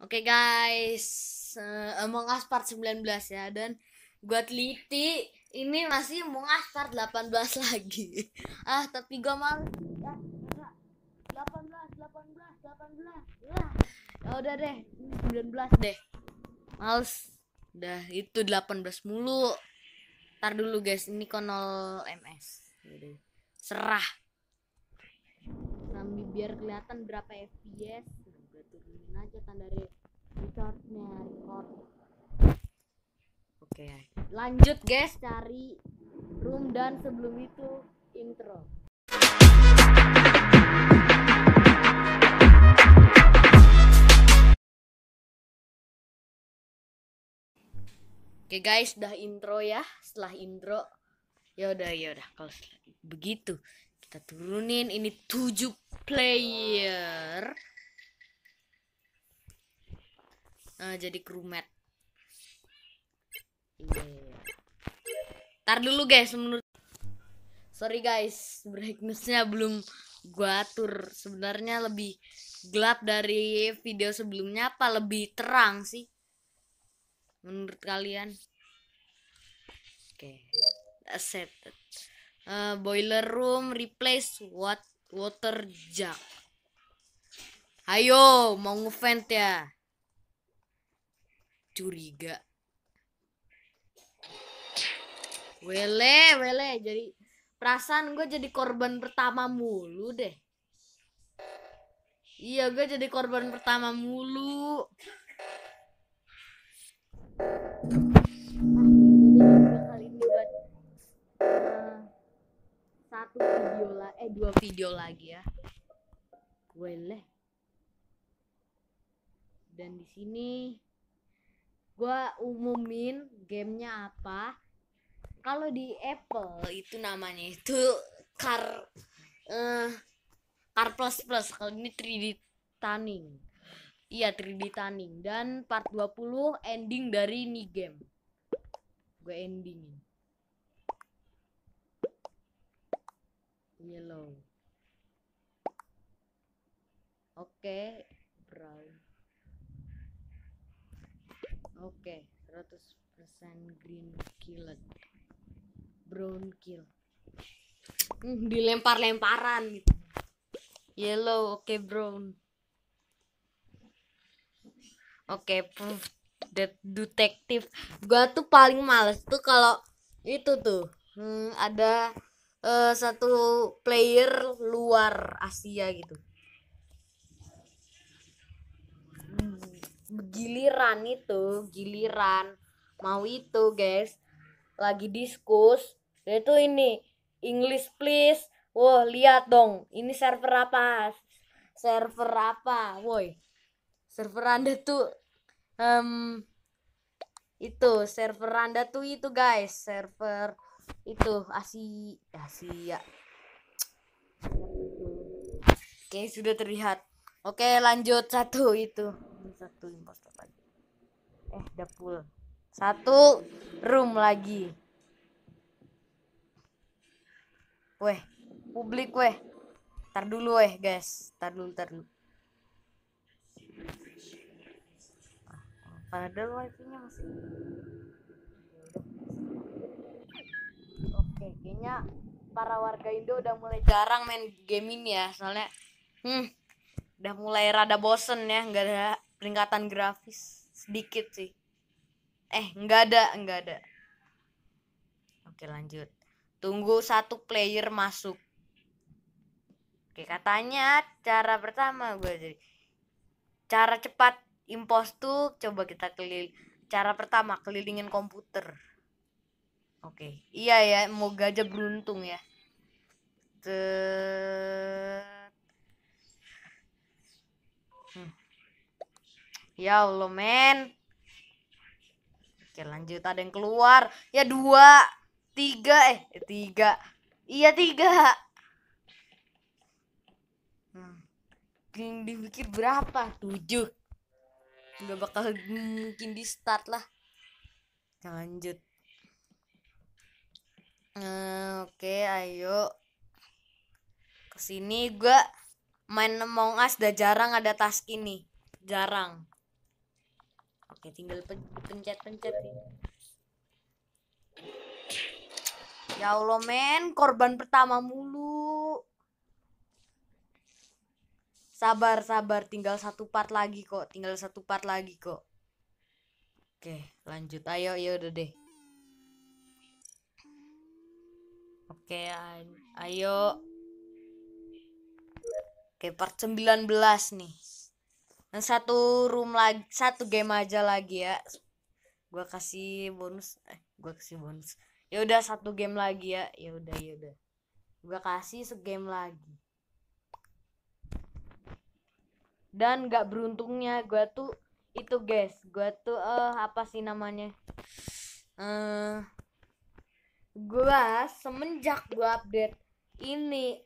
Oke okay, guys, uh, Among Us part 19 ya dan gua teliti ini masih Among Us part 18 lagi. ah, tapi gua malu. 18, 18, 18. Ya. udah deh, 19 deh. Males. Udah itu 18 mulu. Ntar dulu guys, ini konol MS. Yaudah. Serah. Sambil biar kelihatan berapa FPS turunin aja kan dari recordnya record oke okay. lanjut guys cari room dan sebelum itu intro Oke okay guys, udah intro ya. Setelah intro, ya udah ya udah kalau begitu kita turunin ini 7 player. uh, jadi krumet. yeah. tar dulu guys menurut sorry guys brightnessnya belum gua atur sebenarnya lebih gelap dari video sebelumnya apa lebih terang sih menurut kalian oke okay. set uh, boiler room replace what water jug ayo mau ngevent ya curiga wele wele jadi perasaan gue jadi korban pertama mulu deh iya gue jadi korban pertama mulu ah, ya eh, satu video lah eh dua video lagi ya wele dan di sini gue umumin gamenya apa kalau di Apple itu namanya itu car uh, car plus plus kalau ini 3D tanning iya 3D tanning dan part 20 ending dari ini game gue endingin yellow iya oke okay, Oke, okay, 100% green killed. Brown kill. Hmm, dilempar-lemparan gitu. Yellow, oke okay, brown. Oke, okay, proof that detective. Gua tuh paling males tuh kalau itu tuh. Hmm, ada uh, satu player luar Asia gitu. giliran itu giliran mau itu guys lagi diskus itu ini English please wow, lihat dong, ini server apa? Server apa? Woi. Server Anda tuh um, itu server Anda tuh itu guys, server itu Asia Asia. Oke, sudah terlihat. Oke, lanjut satu itu satu impostor lagi eh dapur satu room lagi weh publik weh tar dulu weh guys tar dulu tar dulu ah, padahal wifi nya masih oke kayaknya para warga Indo udah mulai jarang main game ini ya soalnya hmm udah mulai rada bosen ya nggak ada peningkatan grafis sedikit sih eh nggak ada nggak ada oke lanjut tunggu satu player masuk oke katanya cara pertama gue jadi cara cepat impostu tuh coba kita keliling cara pertama kelilingin komputer oke iya ya mau gajah beruntung ya ter Ya Allah, men. Oke, lanjut. Ada yang keluar. Ya, dua. Tiga. Eh, tiga. Iya, tiga. Hmm. Yang berapa? Tujuh. Gak bakal mungkin di start lah. Kita lanjut. Hmm, Oke, ayo. Kesini gue main Among Us udah jarang ada task ini. Jarang. Oke, tinggal pencet-pencet nih. Ya Allah, men, korban pertama mulu. Sabar, sabar, tinggal satu part lagi kok, tinggal satu part lagi kok. Oke, lanjut ayo, ya udah deh. Oke, ayo. Oke, part 19 nih dan satu room lagi satu game aja lagi ya gua kasih bonus eh gua kasih bonus ya udah satu game lagi ya ya udah ya udah gua kasih segame lagi dan gak beruntungnya gua tuh itu guys gua tuh uh, apa sih namanya uh, gua semenjak gua update ini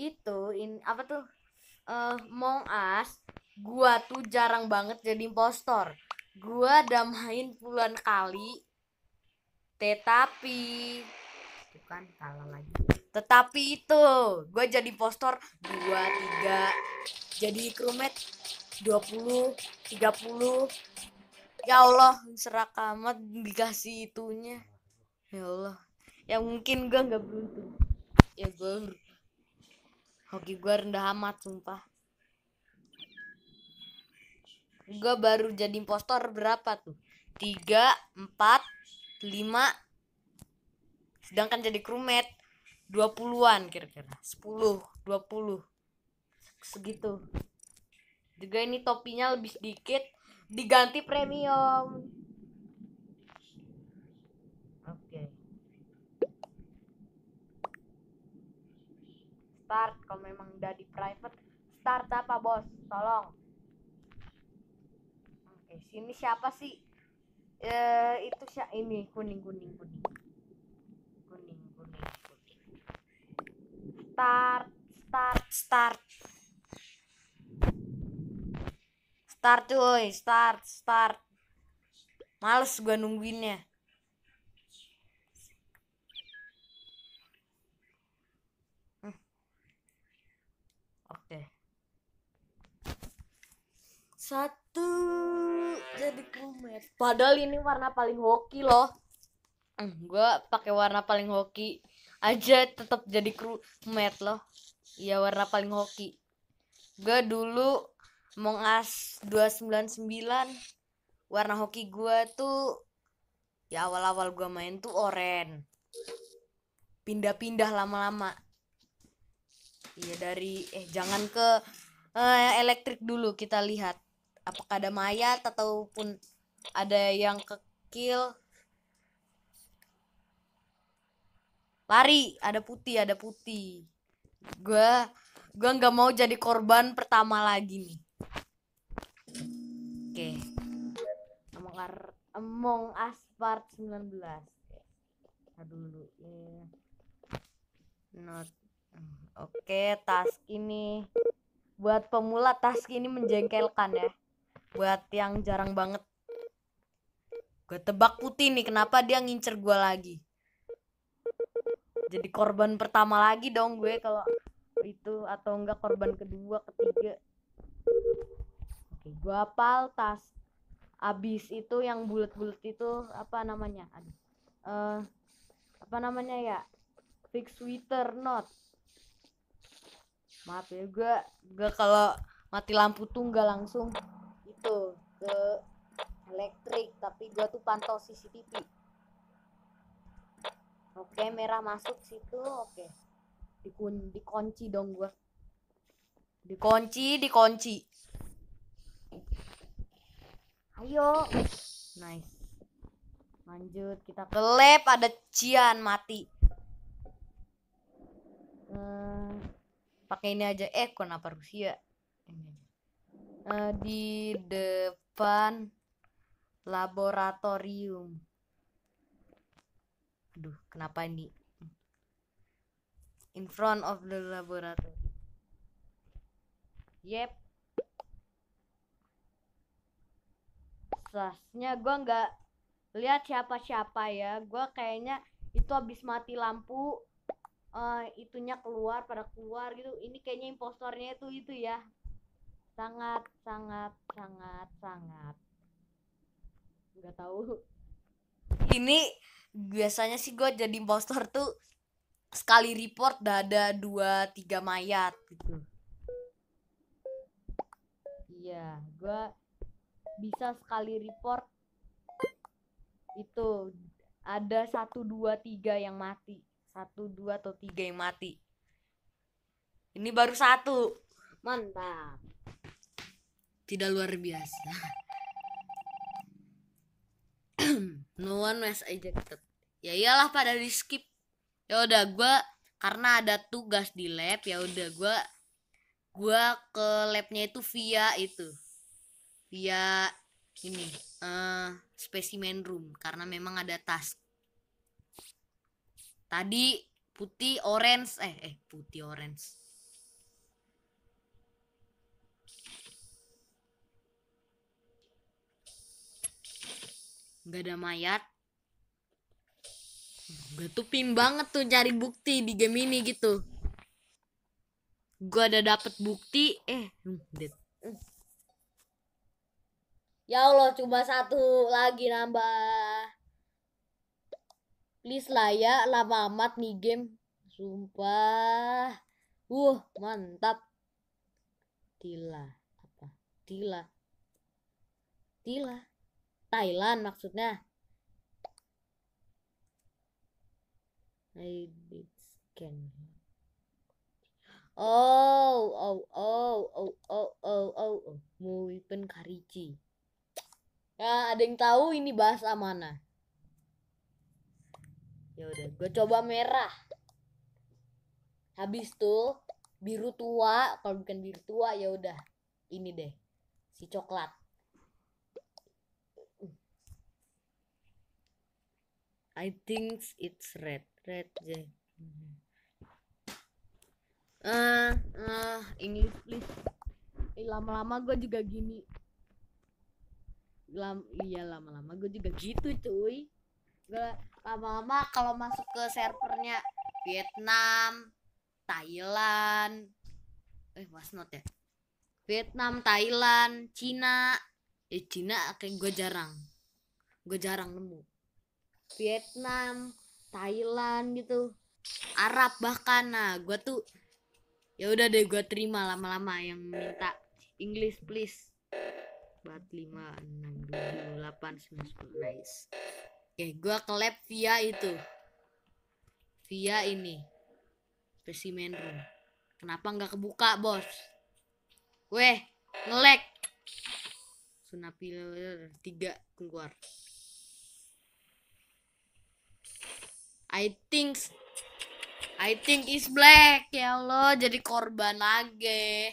itu ini apa tuh uh, Among Us gua tuh jarang banget jadi impostor gua damain puluhan kali tetapi itu kan kalah lagi tetapi itu gua jadi impostor dua tiga jadi dua puluh tiga puluh. ya Allah serak amat dikasih itunya ya Allah ya mungkin gua nggak beruntung ya gue hoki gua rendah amat sumpah gue baru jadi impostor berapa tuh tiga empat lima sedangkan jadi krumet dua puluhan kira-kira sepuluh dua puluh segitu juga ini topinya lebih sedikit diganti premium oke start kalau memang udah di private start apa bos tolong Oke, eh, sini siapa sih? E, itu sih ini kuning kuning kuning. Kuning kuning kuning. Start start start. Start cuy, start start. Males gua nungguinnya. Hmm. Oke. Satu jadi kumet padahal ini warna paling hoki loh gue pakai warna paling hoki aja tetap jadi kru kumet loh Iya warna paling hoki gue dulu mongas 299 warna hoki gue tuh ya awal-awal gue main tuh oren pindah-pindah lama-lama iya dari eh jangan ke eh, elektrik dulu kita lihat apakah ada mayat ataupun ada yang kecil lari ada putih ada putih gue gue nggak mau jadi korban pertama lagi nih oke okay. among Ar among us 19 dulu ini not oke okay, task ini buat pemula tas ini menjengkelkan ya buat yang jarang banget gue tebak putih nih kenapa dia ngincer gue lagi jadi korban pertama lagi dong gue kalau itu atau enggak korban kedua ketiga oke gue apal tas abis itu yang bulat-bulat itu apa namanya aduh uh, apa namanya ya fix sweater not maaf ya gue gue kalau mati lampu tuh nggak langsung tuh ke elektrik tapi gua tuh pantau CCTV oke merah masuk situ oke Dikun dikunci dong gua dikunci dikunci ayo nice lanjut kita ke lab ada Cian mati hmm, pakai ini aja eh kenapa Rusia ini uh, di depan laboratorium. Aduh, kenapa ini? In front of the laboratory. Yep. Selasnya gue nggak lihat siapa-siapa ya. Gue kayaknya itu habis mati lampu, uh, itunya keluar pada keluar gitu. Ini kayaknya impostornya itu itu ya sangat sangat sangat sangat nggak tahu ini biasanya sih gue jadi impostor tuh sekali report udah ada dua tiga mayat gitu iya gue bisa sekali report itu ada satu dua tiga yang mati satu dua atau tiga yang mati ini baru satu mantap tidak luar biasa no one was ejected ya iyalah pada di skip ya udah gue karena ada tugas di lab ya udah gue gue ke labnya itu via itu via ini uh, spesimen room karena memang ada task tadi putih orange eh eh putih orange nggak ada mayat gue tuh banget tuh cari bukti di game ini gitu gue ada dapet bukti eh hmm, dead. ya allah cuma satu lagi nambah please lah ya lama amat nih game sumpah uh mantap tila apa tila tila Thailand maksudnya. I did scan. Oh, oh, oh, oh, oh, oh, oh, oh. pen Karici. Ya, ada yang tahu ini bahasa mana? Ya udah, gue coba merah. Habis tuh biru tua, kalau bukan biru tua ya udah. Ini deh, si coklat. I think it's red. Red J. Uh, uh, English please. Eh, lama-lama gue juga gini. Lam, iya lama-lama gue juga gitu cuy. Gue lama-lama kalau masuk ke servernya Vietnam, Thailand, eh was not ya. Vietnam, Thailand, Cina. Eh Cina kayak gue jarang. Gue jarang nemu. Vietnam Thailand gitu Arab bahkan nah gue tuh ya udah deh gue terima lama-lama yang minta English please empat lima enam tujuh delapan sembilan sepuluh nice oke gue ke lab via itu via ini specimen room kenapa nggak kebuka bos weh ngelek sunapil eh, tiga keluar I think I think is black ya Allah jadi korban lagi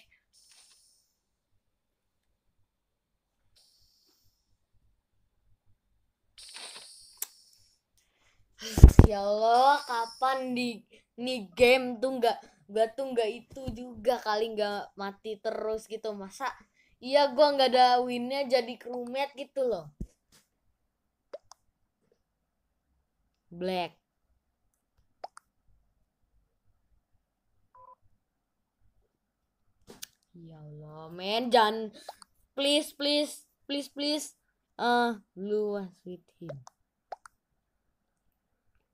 ya Allah kapan di nih game tuh nggak gua tuh nggak itu juga kali nggak mati terus gitu masa iya gua nggak ada winnya jadi krumet gitu loh black Ya Allah, men jangan please please please please uh blue with him.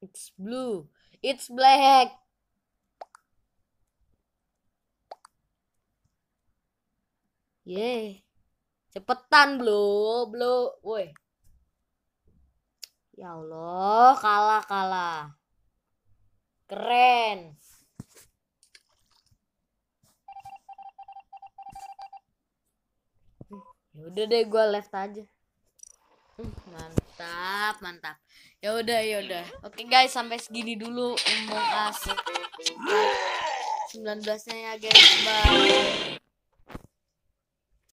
It's blue. It's black. Yeay. Cepetan, blue blue, woi. Ya Allah, kalah kalah. Keren. ya udah deh gue left aja hmm, mantap mantap ya udah ya udah oke guys sampai segini dulu umum asik 19 nya ya guys bye